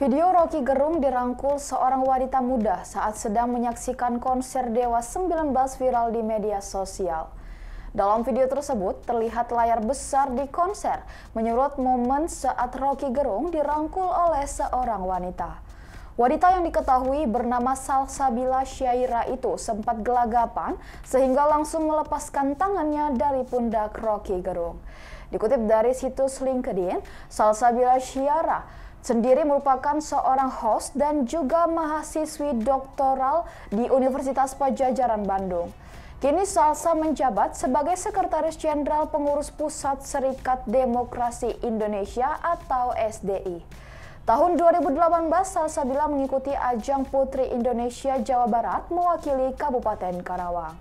Video Rocky Gerung dirangkul seorang wanita muda saat sedang menyaksikan konser Dewa 19 viral di media sosial. Dalam video tersebut terlihat layar besar di konser menyurut momen saat Rocky Gerung dirangkul oleh seorang wanita. Wanita yang diketahui bernama Salsabila Syaira itu sempat gelagapan sehingga langsung melepaskan tangannya dari pundak Rocky Gerung. Dikutip dari situs LinkedIn, Salsabila Syaira sendiri merupakan seorang host dan juga mahasiswi doktoral di Universitas Pajajaran Bandung. Kini Salsa menjabat sebagai Sekretaris Jenderal Pengurus Pusat Serikat Demokrasi Indonesia atau SDI. Tahun 2018, Salsabila mengikuti ajang Putri Indonesia Jawa Barat mewakili Kabupaten Karawang.